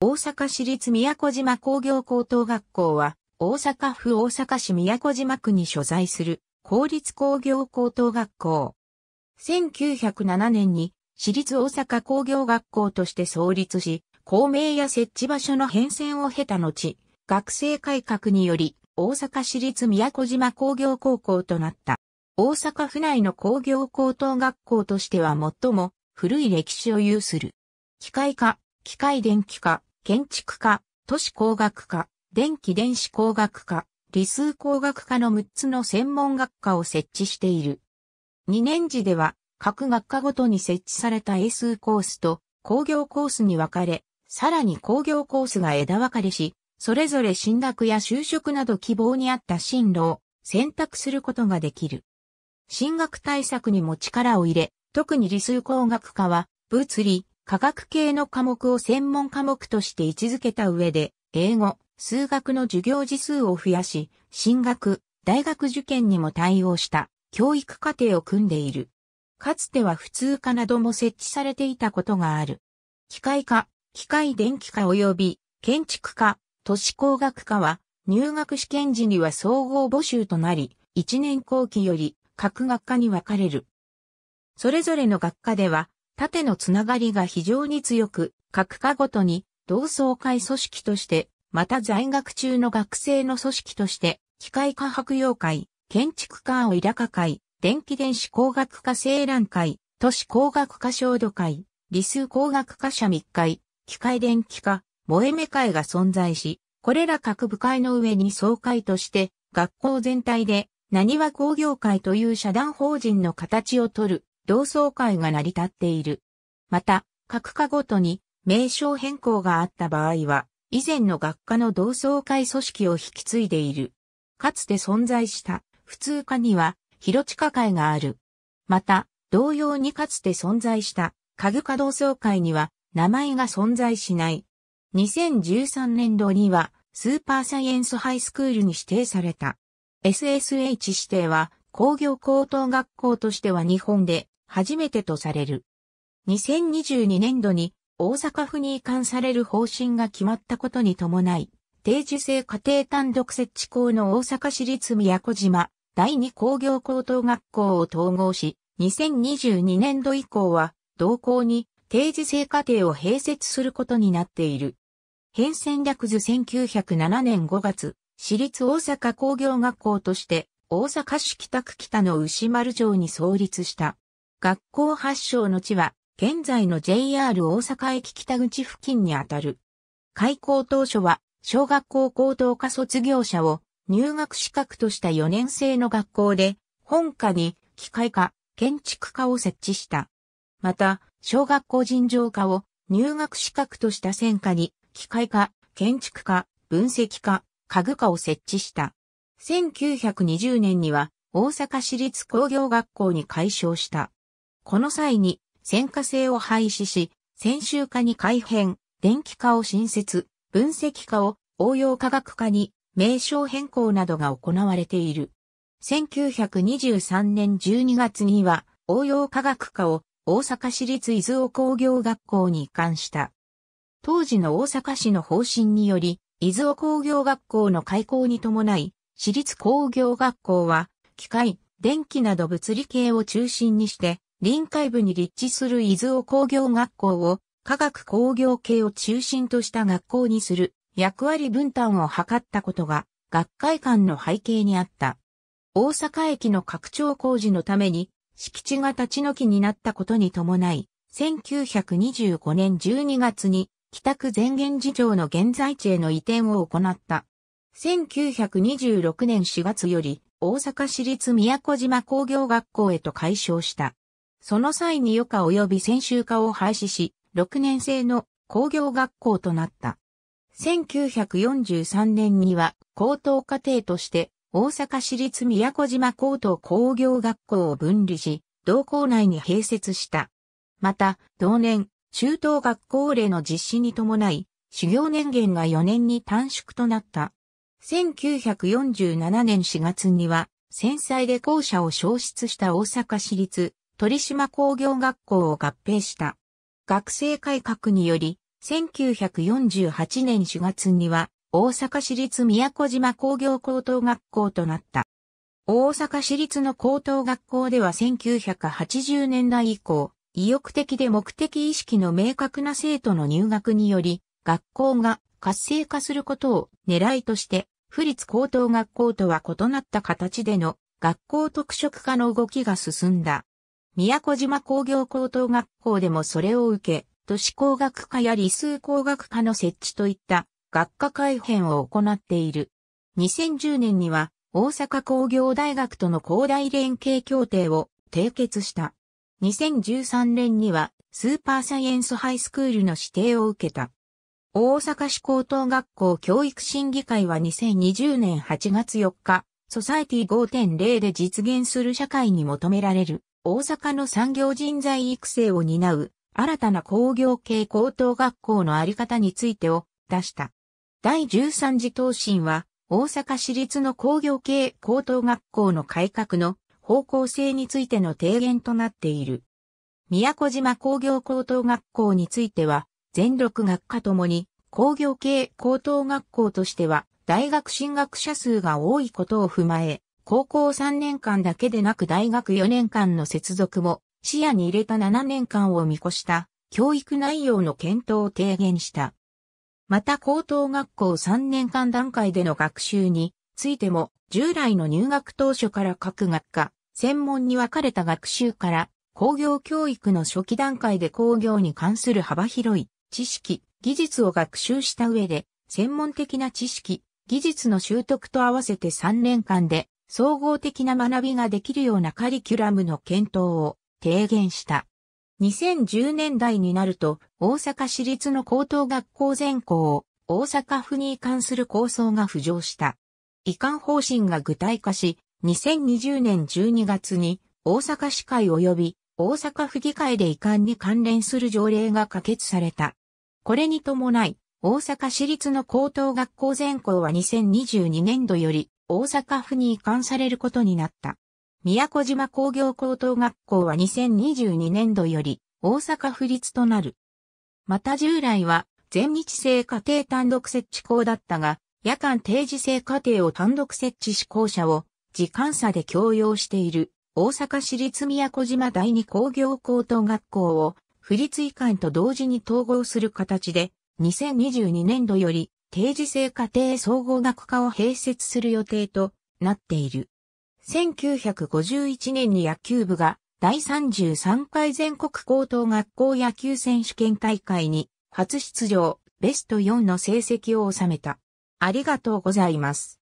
大阪市立宮古島工業高等学校は、大阪府大阪市宮古島区に所在する公立工業高等学校。1907年に私立大阪工業学校として創立し、校名や設置場所の変遷を経た後、学生改革により大阪市立宮古島工業高校となった。大阪府内の工業高等学校としては最も古い歴史を有する。機械化、機械電気化、建築家、都市工学科、電気電子工学科、理数工学科の6つの専門学科を設置している。2年次では、各学科ごとに設置された英数コースと工業コースに分かれ、さらに工業コースが枝分かれし、それぞれ進学や就職など希望に合った進路を選択することができる。進学対策にも力を入れ、特に理数工学科は、物理、科学系の科目を専門科目として位置づけた上で、英語、数学の授業時数を増やし、進学、大学受験にも対応した教育課程を組んでいる。かつては普通科なども設置されていたことがある。機械科、機械電気科及び建築科、都市工学科は入学試験時には総合募集となり、1年後期より各学科に分かれる。それぞれの学科では縦のつながりが非常に強く、各科ごとに同窓会組織として、また在学中の学生の組織として、機械科博用会、建築科青イラカ会、電気電子工学科青卵会、都市工学科焦土会、理数工学科社密会、機械電気科、萌え目会が存在し、これら各部会の上に総会として、学校全体で、何は工業会という社団法人の形をとる同窓会が成り立っている。また、各科ごとに名称変更があった場合は、以前の学科の同窓会組織を引き継いでいる。かつて存在した普通科には広地下会がある。また、同様にかつて存在した家具科同窓会には名前が存在しない。2013年度にはスーパーサイエンスハイスクールに指定された。SSH 指定は工業高等学校としては日本で初めてとされる。2022年度に大阪府に移管される方針が決まったことに伴い、定時制家庭単独設置校の大阪市立宮古島第二工業高等学校を統合し、2022年度以降は同校に定時制家庭を併設することになっている。変遷略図1907年5月、市立大阪工業学校として大阪市北区北の牛丸城に創立した。学校発祥の地は、現在の JR 大阪駅北口付近にあたる。開校当初は、小学校高等科卒業者を入学資格とした4年生の学校で、本科に機械科、建築科を設置した。また、小学校尋常科を入学資格とした専科に、機械科、建築科、分析科、家具科を設置した。1920年には、大阪市立工業学校に改称した。この際に、線化性を廃止し、先週化に改変、電気化を新設、分析化を応用科学化に名称変更などが行われている。1923年12月には応用科学科を大阪市立伊豆尾工業学校に移管した。当時の大阪市の方針により、伊豆尾工業学校の開校に伴い、市立工業学校は機械、電気など物理系を中心にして臨海部に立地する伊豆尾工業学校を科学工業系を中心とした学校にする役割分担を図ったことが学会館の背景にあった。大阪駅の拡張工事のために敷地が立ち退きになったことに伴い、1925年12月に北区前言寺町の現在地への移転を行った。1926年4月より大阪市立宮古島工業学校へと改称した。その際に余科及び専修科を廃止し、6年生の工業学校となった。1943年には高等課程として大阪市立宮古島高等工業学校を分離し、同校内に併設した。また、同年、中等学校令の実施に伴い、修行年限が4年に短縮となった。1947年4月には、戦災で校舎を消失した大阪市立鳥島工業学校を合併した。学生改革により、1948年4月には、大阪市立宮古島工業高等学校となった。大阪市立の高等学校では1980年代以降、意欲的で目的意識の明確な生徒の入学により、学校が活性化することを狙いとして、府立高等学校とは異なった形での学校特色化の動きが進んだ。宮古島工業高等学校でもそれを受け、都市工学科や理数工学科の設置といった学科改編を行っている。2010年には大阪工業大学との広大連携協定を締結した。2013年にはスーパーサイエンスハイスクールの指定を受けた。大阪市高等学校教育審議会は2020年8月4日、ソサエティ5.0で実現する社会に求められる大阪の産業人材育成を担う新たな工業系高等学校のあり方についてを出した。第13次答申は大阪市立の工業系高等学校の改革の方向性についての提言となっている。宮古島工業高等学校については、全6学科ともに工業系高等学校としては大学進学者数が多いことを踏まえ、高校3年間だけでなく大学4年間の接続も視野に入れた7年間を見越した教育内容の検討を提言した。また高等学校3年間段階での学習についても従来の入学当初から各学科、専門に分かれた学習から工業教育の初期段階で工業に関する幅広い知識、技術を学習した上で専門的な知識、技術の習得と合わせて3年間で総合的な学びができるようなカリキュラムの検討を提言した。2010年代になると、大阪市立の高等学校全校を大阪府に移管する構想が浮上した。移管方針が具体化し、2020年12月に大阪市会及び大阪府議会で移管に関連する条例が可決された。これに伴い、大阪市立の高等学校全校は2022年度より大阪府に移管されることになった。宮古島工業高等学校は2022年度より大阪府立となる。また従来は全日制家庭単独設置校だったが、夜間定時制家庭を単独設置し校舎を時間差で共用している大阪市立宮古島第二工業高等学校を府立移管と同時に統合する形で2022年度より定時制家庭総合学科を併設する予定となっている。1951年に野球部が第33回全国高等学校野球選手権大会に初出場ベスト4の成績を収めた。ありがとうございます。